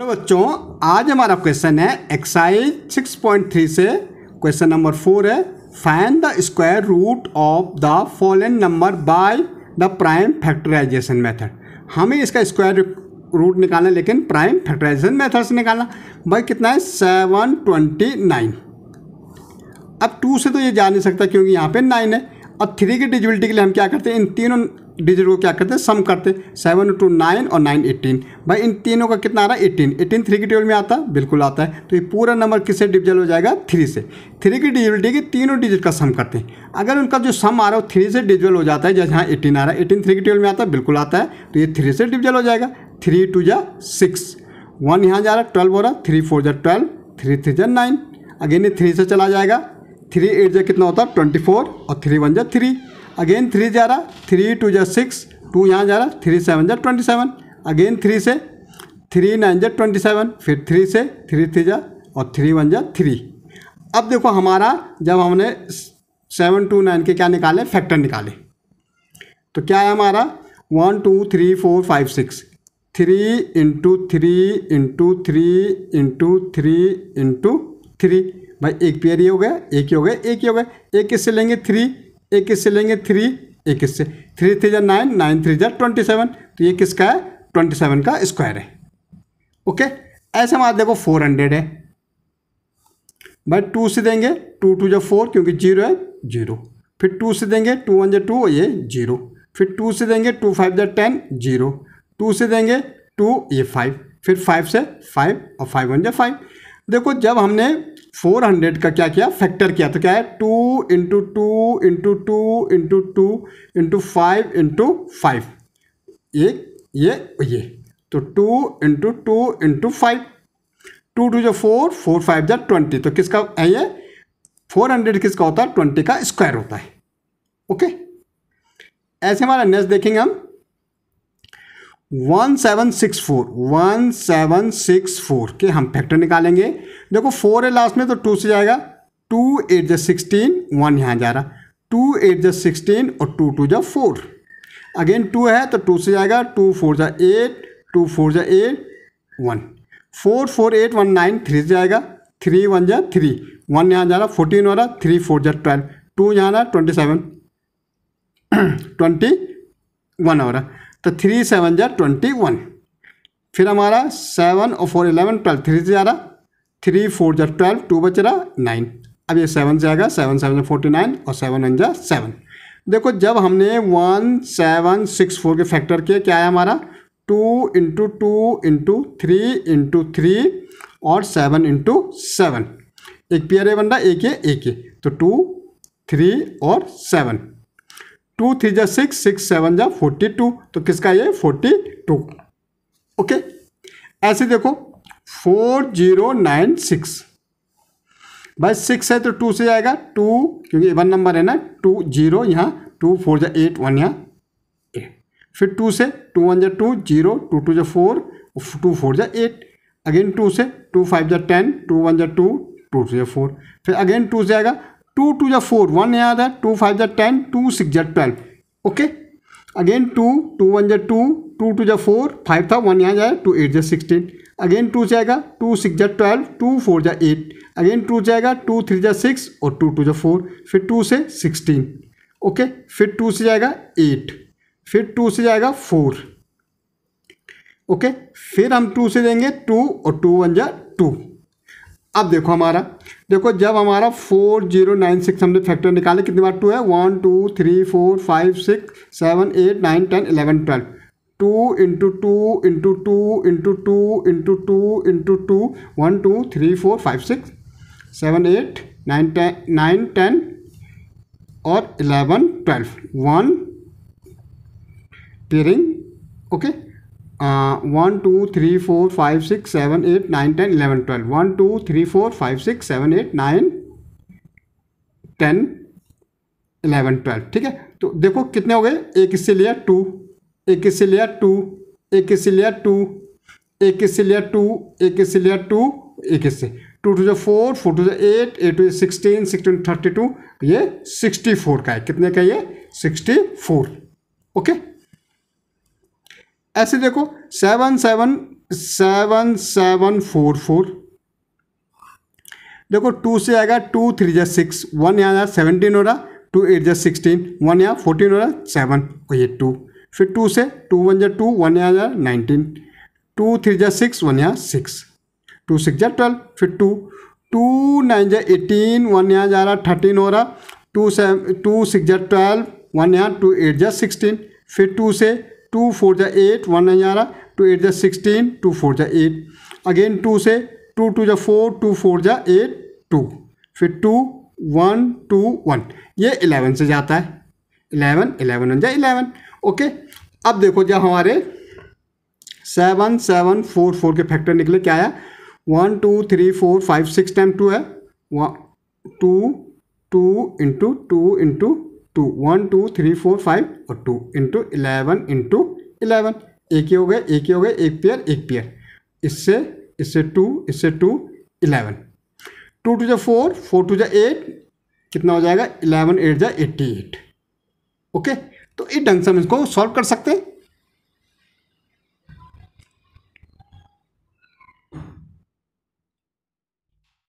hello तो बच्चों आज हमारा क्वेश्चन है एक्साइज सिक्स पॉइंट थ्री से क्वेश्चन नंबर फोर है find the square root of the following number by the prime factorisation method हमें इसका स्क्वायर रूट निकालना लेकिन प्राइम फैक्टराइजेशन मेथड से निकालना भाई कितना है सेवन ट्वेंटी नाइन अब टू से तो ये जा नहीं सकता क्योंकि यहाँ पे नाइन है और थ्री की डिजिबिलिटी के लिए हम क्या करते हैं इन तीनों डिजिट को क्या करते हैं सम करते हैं सेवन टू नाइन और नाइन एटीन भाई इन तीनों का कितना आ रहा है एटीन एटीन थ्री की टेबल में आता है बिल्कुल आता है तो ये पूरा नंबर किससे डिविजल हो जाएगा थ्री से थ्री की डिजिट देगी तीनों डिजिट का सम करते हैं अगर उनका जो सम आ रहा है वो थ्री से डिजिटल हो जाता है जैसे हाँ एटीन आ रहा है एटीन थ्री की टेबल में आता है बिल्कुल आता है तो ये थ्री से डिविजल हो जाएगा थ्री टू जा सिक्स वन यहाँ जा रहा है ट्वेल्व हो रहा है थ्री फोर जा ट्वेल्व थ्री थ्री जा नाइन अगेन ये थ्री से चला जाएगा थ्री एट जा कितना होता है ट्वेंटी फोर और थ्री वन जा थ्री अगेन थ्री जा रहा थ्री टू जा सिक्स टू यहाँ जा रहा थ्री सेवन जा ट्वेंटी सेवन अगेन थ्री से थ्री नाइन जा ट्वेंटी सेवन फिर थ्री से थ्री थ्री जा और थ्री वन जै थ्री अब देखो हमारा जब हमने सेवन टू नाइन के क्या निकाले फैक्टर निकाले तो क्या है हमारा one two three four five six three into three into three into three into three भाई एक पेयर ही हो गया एक ही हो गया एक ही हो गया एक किससे लेंगे थ्री एक इससे लेंगे थ्री एक इससे थ्री थ्री जार नाइन नाइन थ्री जार ट्वेंटी सेवन तो ये किसका है ट्वेंटी सेवन का स्क्वायर है ओके ऐसे आप देखो फोर हंड्रेड है भाई टू से देंगे टू टू जो फोर क्योंकि जीरो है जीरो फिर टू से देंगे टू वन जो टू ये जीरो फिर टू से देंगे टू फाइव जो टेन जीरो टू से देंगे टू ये फाइव फिर फाइव से फाइव और फाइव वन जो फाइव देखो जब हमने फोर हंड्रेड का क्या किया फैक्टर किया तो क्या है two into two into two into two into five into five ये ये ये तो two into two into five two two जो फोर फोर फाइव जो ट्वेंटी तो किसका है ये फोर हंड्रेड किसका होता है ट्वेंटी का स्क्वायर होता है ओके ऐसे हमारा नेक्स्ट देखेंगे हम one seven six four one seven six four के हम फैक्टर निकालेंगे देखो फोर है लास्ट में तो टू से जाएगा टू एट जो सिक्सटीन वन यहाँ जा रहा टू एट जै सिक्सटीन और टू टू जो फोर अगेन टू है तो टू से जाएगा टू फोर जो एट टू फोर जो eight one four four eight one nine three से जाएगा थ्री वन जै थ्री वन यहाँ जा रहा फोर्टीन हो रहा थ्री फोर जो ट्वेल्व टू यहाँ आ रहा ट्वेंटी सेवन ट्वेंटी वन हो रहा तो थ्री सेवन जार ट्वेंटी वन फिर हमारा सेवन और फोर इलेवन ट्वेल्व थ्री से जा रहा थ्री फोर जार ट्वेल्व टू बच रहा नाइन अब ये सेवन से आएगा सेवन सेवन फोर्टी नाइन और सेवन वन जार सेवन देखो जब हमने वन सेवन सिक्स फोर के फैक्टर किए क्या है हमारा two into two into three into three और सेवन इंटू सेवन एक पी आर ए बन रहा एक ए एक ए तो टू थ्री और सेवन टू थ्री जा सिक्स सिक्स सेवन जा फोर्टी टू तो किसका ये फोर्टी टू ओके ऐसे देखो फोर जीरो नाइन सिक्स भाई सिक्स है तो टू से जाएगा टू क्योंकि वन नंबर है ना टू जीरो यहाँ टू फोर जा एट वन यहाँ एट फिर टू से टू वन जा टू जीरो टू टू जा फोर टू फोर जा एट अगेन टू से टू फाइव जा टेन टू वन जा टू टू टू जा फोर फिर अगेन टू से आएगा टू टू या फोर वन यहाँ था टू फाइव या टेन टू सिक्स या twelve okay again two two one या टू टू टू या फोर फाइव था वन यहाँ जाए टू एट या सिक्सटीन अगेन टू जाएगा टू सिक्स या ट्वेल्व टू फोर या एट अगेन टू जाएगा टू थ्री या सिक्स और टू टू या फोर फिर टू से सिक्सटीन ओके फिर टू से जाएगा एट फिर टू से जाएगा फोर ओके फिर हम टू से देंगे टू और टू वन या टू अब देखो हमारा देखो जब हमारा फोर जीरो नाइन सिक्स हमने फैक्टर निकाले कितनी बार टू है one two three four five six seven eight nine ten eleven twelve two into two into two into two into two into two one two three four five six seven eight nine ten nine ten और eleven twelve one pairing okay one two three four five six seven eight nine ten eleven twelve one two three four five six seven eight nine ten eleven twelve ठीक है तो देखो कितने हो गए एक इससे लिया टू एक इससे लिया टू एक इससे लिया टू एक इससे लिया टू एक इससे लिया टू एक इससे टू टू जो फोर फोर टू जो eight eight two sixteen sixteen thirty two ये सिक्सटी फोर का है कितने का ये सिक्सटी फोर ओके ऐसे देखो seven seven seven seven four four देखो टू से आएगा टू थ्री जै सिक्स वन यहाँ सेवनटीन हो रहा टू एट जै सिक्सटीन वन यहाँ फोर्टीन हो रहा सेवन और तो ये टू फिर टू से टू वन जै टू वन यहाँ जाए नाइनटीन टू थ्री जै सिक्स वन यहाँ सिक्स टू सिक्स जै ट्वेल्व फिर टू टू नाइन जै एटीन वन यहाँ जा रहा थर्टीन हो रहा टू सेवन टू सिक्स जै ट्वेल्व वन यहाँ टू एट जै सिक्सटीन फिर टू से टू फोर ज़ा एट वन नहीं आ रहा टू एट ज़ा सिक्सटीन टू फोर जै एट अगेन टू से टू टू ज़ा फोर टू फोर जै एट टू फिर टू वन टू वन ये इलेवन से जाता है इलेवन इलेवन वन जै इलेवन ओके अब देखो जब हमारे सेवन सेवन फोर फोर के फैक्टर निकले क्या आया one two three four five six time two है one two two into two into two one two three four five और two into eleven into eleven एक ही हो गए एक ही हो गए एक पेयर एक पेयर इससे इससे टू इससे टू इलेवन टू टू जो फोर फोर टू जै एट कितना हो जाएगा इलेवन एट जै एट्टी एट ओके तो इस ढंग से हम इसको सॉल्व कर सकते हैं